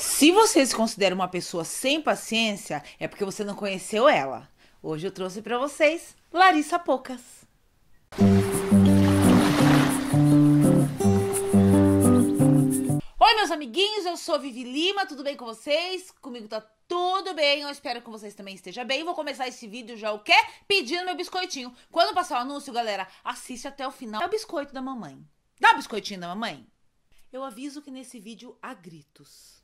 Se você se considera uma pessoa sem paciência, é porque você não conheceu ela. Hoje eu trouxe para vocês Larissa Poucas. Oi, meus amiguinhos, eu sou Vivi Lima, tudo bem com vocês? Comigo tá tudo bem, eu espero que vocês também estejam bem. Vou começar esse vídeo já o quê? Pedindo meu biscoitinho. Quando passar o anúncio, galera, assiste até o final. É o biscoito da mamãe. Dá o biscoitinho da mamãe? Eu aviso que nesse vídeo há gritos.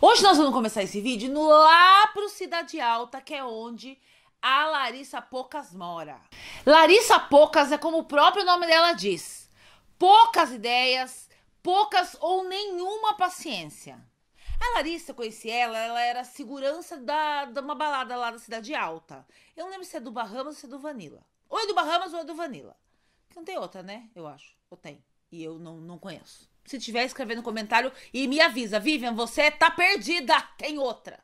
Hoje nós vamos começar esse vídeo no lá pro Cidade Alta, que é onde a Larissa Poucas mora. Larissa Poucas é como o próprio nome dela diz: poucas ideias, poucas ou nenhuma paciência. A Larissa, eu conheci ela, ela era segurança da, de uma balada lá da Cidade Alta. Eu não lembro se é do Bahamas ou se é do Vanilla. Ou é do Bahamas ou é do Vanilla. Que não tem outra, né? Eu acho. Ou tem. E eu não, não conheço se tiver escrevendo um comentário e me avisa, Vivian, você tá perdida, tem outra.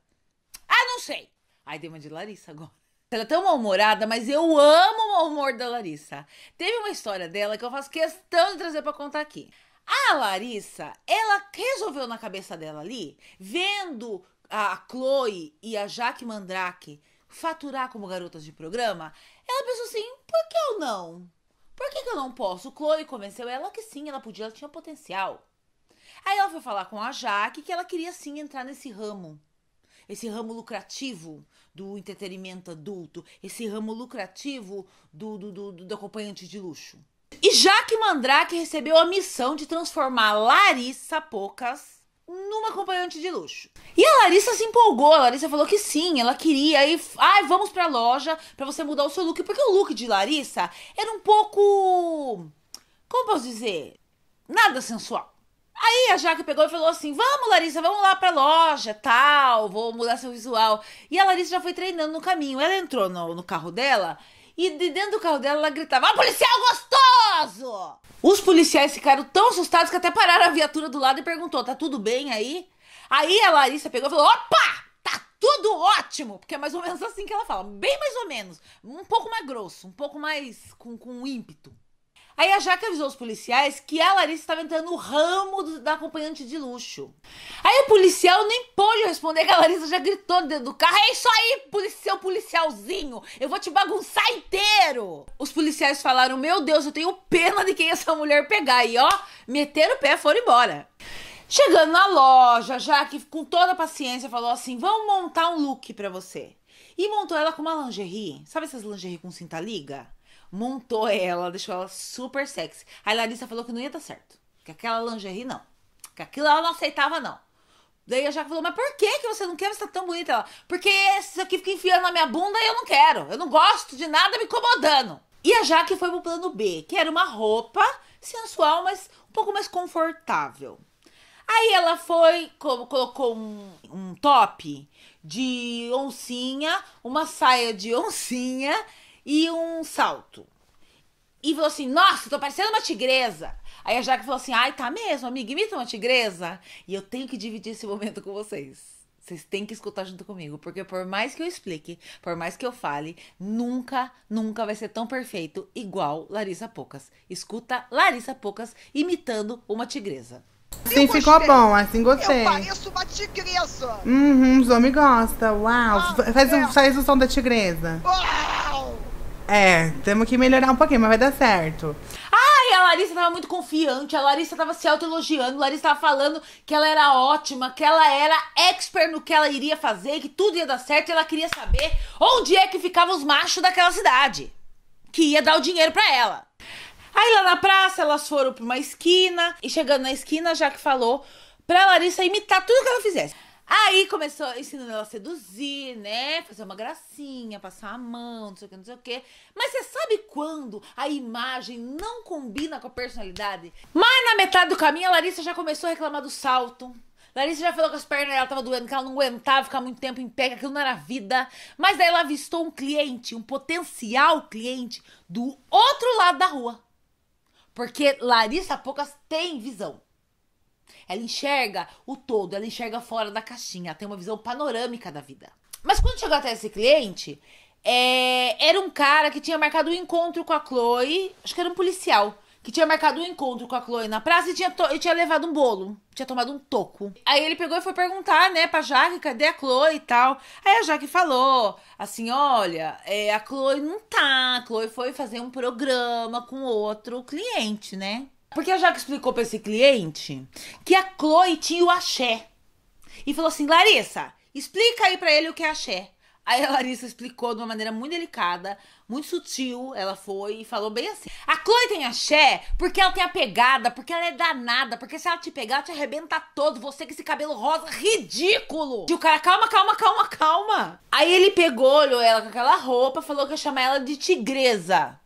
Ah, não sei. Ai, deu uma de Larissa agora. Ela é tão mal-humorada, mas eu amo o humor da Larissa. Teve uma história dela que eu faço questão de trazer para contar aqui. A Larissa, ela resolveu na cabeça dela ali, vendo a Chloe e a Jaque Mandrake faturar como garotas de programa, ela pensou assim: por que eu não? Por que, que eu não posso? Chloe convenceu ela que sim, ela podia, ela tinha potencial. Aí ela foi falar com a Jaque que ela queria sim entrar nesse ramo. Esse ramo lucrativo do entretenimento adulto. Esse ramo lucrativo do, do, do, do acompanhante de luxo. E Jaque Mandrake recebeu a missão de transformar Larissa Pocas numa acompanhante de luxo. E a Larissa se empolgou, a Larissa falou que sim, ela queria e ai, ah, vamos pra loja para você mudar o seu look, porque o look de Larissa era um pouco como posso dizer, nada sensual. Aí a Jaque pegou e falou assim: "Vamos, Larissa, vamos lá pra loja, tal, vou mudar seu visual". E a Larissa já foi treinando no caminho. Ela entrou no, no carro dela e de dentro do carro dela ela gritava: "Ah, policial gostou!" perigoso! Os policiais ficaram tão assustados que até pararam a viatura do lado e perguntou: tá tudo bem aí? Aí a Larissa pegou e falou: opa! Tá tudo ótimo! Porque é mais ou menos assim que ela fala, bem mais ou menos. Um pouco mais grosso, um pouco mais com, com ímpeto. Aí a Jaque avisou os policiais que a Larissa estava entrando no ramo do, da acompanhante de luxo. Aí o policial nem pôde responder que a Larissa já gritou dentro do carro: É isso aí, seu policialzinho! Eu vou te bagunçar inteiro! Os policiais falaram: Meu Deus, eu tenho pena de quem essa mulher pegar. E ó, meteram o pé, foram embora. Chegando na loja, Jaque, com toda a paciência, falou assim: vamos montar um look para você. E montou ela com uma lingerie. Sabe essas lingerie com cinta liga? montou ela, deixou ela super sexy. Aí Larissa falou que não ia dar certo. Que aquela lingerie não. Que aquilo ela não aceitava, não. Daí a Jaque falou, mas por que, que você não quer? Você tá tão bonita. Ela, porque isso aqui fica enfiando na minha bunda e eu não quero. Eu não gosto de nada me incomodando. E a Jaque foi pro plano B, que era uma roupa sensual, mas um pouco mais confortável. Aí ela foi, colocou um, um top de oncinha, uma saia de oncinha e um salto. E falou assim: Nossa, tô parecendo uma tigresa. Aí a Jaque falou assim: Ai, tá mesmo, amiga, imita uma tigresa. E eu tenho que dividir esse momento com vocês. Vocês têm que escutar junto comigo, porque por mais que eu explique, por mais que eu fale, nunca, nunca vai ser tão perfeito igual Larissa Poucas. Escuta Larissa Poucas imitando uma tigresa. Sim, ficou bom, assim gostei. Eu pareço uma tigresa. Uhum, os homens gostam. Uau, ah, faz, é. o, faz o som da tigresa. Ah. É, temos que melhorar um pouquinho, mas vai dar certo. Ai, a Larissa tava muito confiante, a Larissa tava se autoelogiando, a Larissa tava falando que ela era ótima, que ela era expert no que ela iria fazer, que tudo ia dar certo, e ela queria saber onde é que ficavam os machos daquela cidade. Que ia dar o dinheiro para ela. Aí lá na praça, elas foram pra uma esquina, e chegando na esquina, já que falou pra Larissa imitar tudo que ela fizesse. Aí começou ensinando ela a seduzir, né? Fazer uma gracinha, passar a mão, não sei o que, não sei o que. Mas você sabe quando a imagem não combina com a personalidade? Mas na metade do caminho a Larissa já começou a reclamar do salto. Larissa já falou que as pernas dela tava doendo, que ela não aguentava ficar muito tempo em pé, que aquilo não era vida. Mas daí ela avistou um cliente, um potencial cliente do outro lado da rua. Porque Larissa Poucas tem visão. Ela enxerga o todo, ela enxerga fora da caixinha, ela tem uma visão panorâmica da vida. Mas quando chegou até esse cliente, é, era um cara que tinha marcado um encontro com a Chloe, acho que era um policial, que tinha marcado um encontro com a Chloe na praça e tinha, e tinha levado um bolo, tinha tomado um toco. Aí ele pegou e foi perguntar, né, pra Jaque, cadê a Chloe e tal. Aí a Jaque falou, assim, olha, é, a Chloe não tá, a Chloe foi fazer um programa com outro cliente, né. Porque a Jaque explicou para esse cliente que a Chloe tinha o axé. E falou assim: Larissa, explica aí para ele o que é axé. Aí a Larissa explicou de uma maneira muito delicada, muito sutil. Ela foi e falou bem assim: A Chloe tem axé porque ela tem a pegada, porque ela é danada, porque se ela te pegar, ela te arrebenta todo. Você com esse cabelo rosa ridículo. E o cara, calma, calma, calma, calma. Aí ele pegou, olhou ela com aquela roupa, falou que ia chamar ela de tigresa.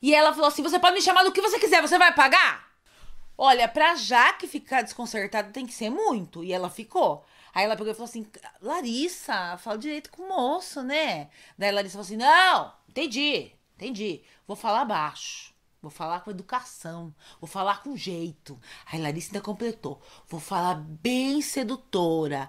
E ela falou assim: você pode me chamar do que você quiser, você vai pagar? Olha, pra Jaque ficar desconcertada tem que ser muito. E ela ficou. Aí ela pegou e falou assim: Larissa, fala direito com o moço, né? Daí a Larissa falou assim: não, entendi, entendi. Vou falar baixo. Vou falar com educação, vou falar com jeito. Aí Larissa ainda completou. Vou falar bem sedutora.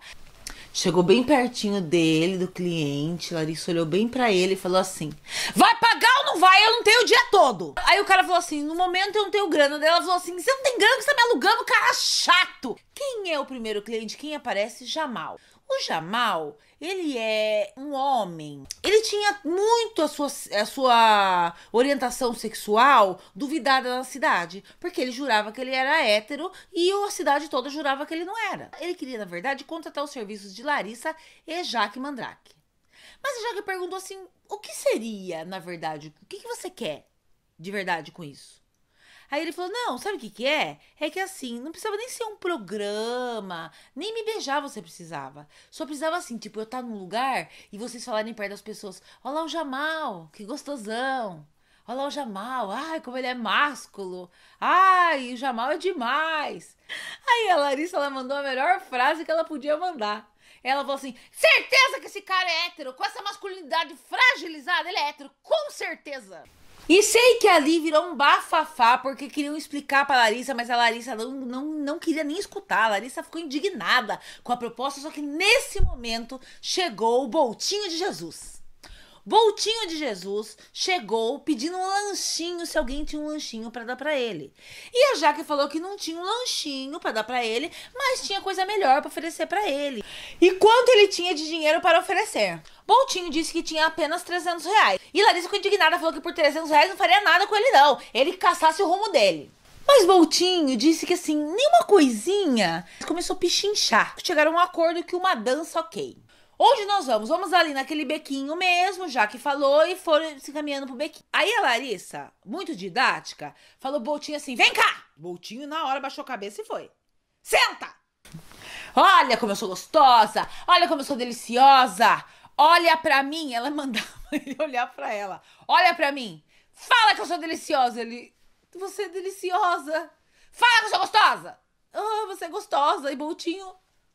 Chegou bem pertinho dele, do cliente. Larissa olhou bem para ele e falou assim: Vai pagar ou não vai? Eu não tenho o dia todo. Aí o cara falou assim: No momento eu não tenho grana. Daí ela falou assim: Você não tem grana que você tá me alugando, cara chato. Quem é o primeiro cliente? Quem aparece? Jamal. O Jamal, ele é um homem. Ele tinha muito a sua, a sua orientação sexual duvidada na cidade, porque ele jurava que ele era hétero e a cidade toda jurava que ele não era. Ele queria, na verdade, contratar os serviços de Larissa e Jaque Mandrake. Mas Jaque perguntou assim: o que seria, na verdade? O que, que você quer de verdade com isso? Aí ele falou: Não, sabe o que, que é? É que assim, não precisava nem ser um programa, nem me beijar você precisava. Só precisava assim, tipo, eu estar tá num lugar e vocês falarem perto das pessoas: Olha lá o Jamal, que gostosão. Olha lá o Jamal, ai, como ele é másculo. Ai, o Jamal é demais. Aí a Larissa, ela mandou a melhor frase que ela podia mandar. Ela falou assim: certeza que esse cara é hétero, com essa masculinidade fragilizada, ele é hétero, com certeza. E sei que ali virou um bafafá, porque queriam explicar pra Larissa, mas a Larissa não, não, não queria nem escutar. A Larissa ficou indignada com a proposta, só que nesse momento chegou o boltinho de Jesus. Voltinho de Jesus chegou pedindo um lanchinho, se alguém tinha um lanchinho para dar para ele. E a Jaque falou que não tinha um lanchinho para dar para ele, mas tinha coisa melhor para oferecer para ele. E quanto ele tinha de dinheiro para oferecer? Boltinho disse que tinha apenas 300 reais. E Larissa ficou indignada, falou que por 300 reais não faria nada com ele não. Ele caçasse o rumo dele. Mas Boltinho disse que assim, nenhuma coisinha começou a pichinchar. Chegaram a um acordo que uma dança ok. Onde nós vamos? Vamos ali naquele bequinho mesmo, já que falou, e foram se caminhando pro bequinho. Aí a Larissa, muito didática, falou Boltinho assim: vem cá! Boltinho na hora baixou a cabeça e foi. Senta! Olha como eu sou gostosa! Olha como eu sou deliciosa! Olha pra mim! Ela mandava ele olhar pra ela. Olha pra mim! Fala que eu sou deliciosa! Ele. Você é deliciosa! Fala que eu sou gostosa! Ah, oh, você é gostosa! E Boltinho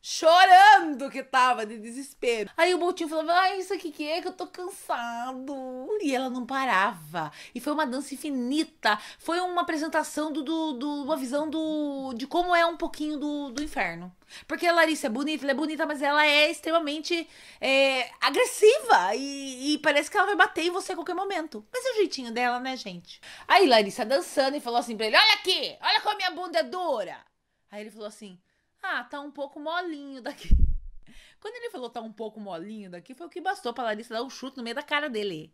chorando que tava de desespero. Aí o Boutinho falava: Ah, isso aqui que é que eu tô cansado. E ela não parava. E foi uma dança infinita. Foi uma apresentação do, do, do uma visão do de como é um pouquinho do, do inferno. Porque a Larissa é bonita, ela é bonita, mas ela é extremamente é, agressiva. E, e, parece que ela vai bater em você a qualquer momento. Mas é o jeitinho dela, né, gente? Aí Larissa dançando e falou assim pra ele: Olha aqui, olha como a minha bunda é dura. Aí ele falou assim: ah, tá um pouco molinho daqui. Quando ele falou tá um pouco molinho daqui, foi o que bastou pra Larissa dar um chute no meio da cara dele.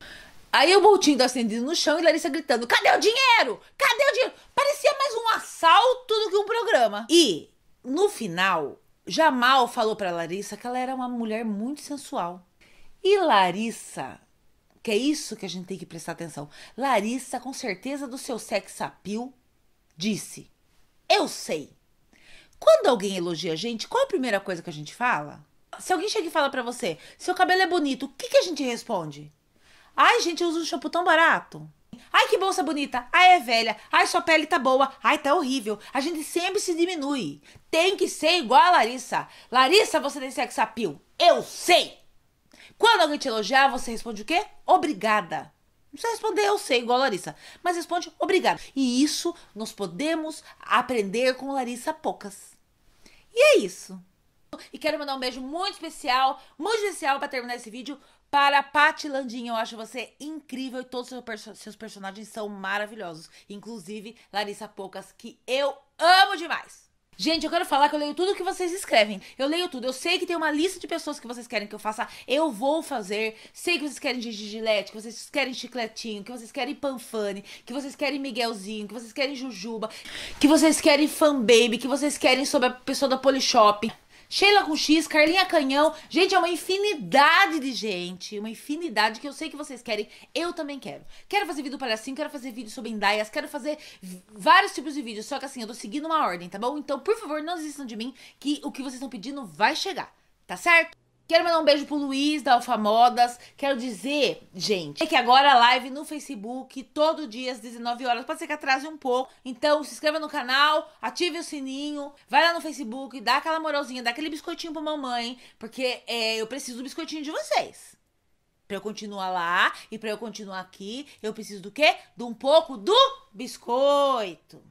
Aí o Boltinho acendido no chão e Larissa gritando: Cadê o dinheiro? Cadê o dinheiro? Parecia mais um assalto do que um programa. E, no final, Jamal falou pra Larissa que ela era uma mulher muito sensual. E Larissa, que é isso que a gente tem que prestar atenção. Larissa, com certeza do seu sex appeal, disse: Eu sei quando alguém elogia a gente, qual a primeira coisa que a gente fala? Se alguém chega e fala para você, seu cabelo é bonito, o que, que a gente responde? Ai, gente, eu uso um shampoo tão barato. Ai, que bolsa bonita. Ai, é velha. Ai, sua pele tá boa. Ai, tá horrível. A gente sempre se diminui. Tem que ser igual a Larissa. Larissa, você tem sexo appeal. Eu sei. Quando alguém te elogiar, você responde o quê? Obrigada. Não precisa responder, eu sei, igual a Larissa. Mas responde, obrigado. E isso nós podemos aprender com Larissa Poucas. E é isso. E quero mandar um beijo muito especial, muito especial para terminar esse vídeo para Paty Landinha. Eu acho você incrível e todos os seus, seus personagens são maravilhosos. Inclusive Larissa Poucas, que eu amo demais. Gente, eu quero falar que eu leio tudo que vocês escrevem. Eu leio tudo. Eu sei que tem uma lista de pessoas que vocês querem que eu faça. Eu vou fazer. Sei que vocês querem gigilete, que vocês querem chicletinho, que vocês querem panfane, que vocês querem miguelzinho, que vocês querem jujuba, que vocês querem fanbaby, que vocês querem sobre a pessoa da Polishop. Sheila com X, Carlinha Canhão. Gente, é uma infinidade de gente. Uma infinidade que eu sei que vocês querem. Eu também quero. Quero fazer vídeo para assim, quero fazer vídeo sobre indaias, quero fazer vários tipos de vídeos. Só que assim, eu tô seguindo uma ordem, tá bom? Então, por favor, não desistam de mim, que o que vocês estão pedindo vai chegar. Tá certo? Quero mandar um beijo pro Luiz da Alfa Modas. Quero dizer, gente, é que agora a é live no Facebook, todo dia às 19 horas. Pode ser que atrase um pouco. Então, se inscreva no canal, ative o sininho, vai lá no Facebook, dá aquela moralzinha, dá aquele biscoitinho pra mamãe, porque é, eu preciso do biscoitinho de vocês. Pra eu continuar lá e pra eu continuar aqui, eu preciso do quê? De um pouco do biscoito.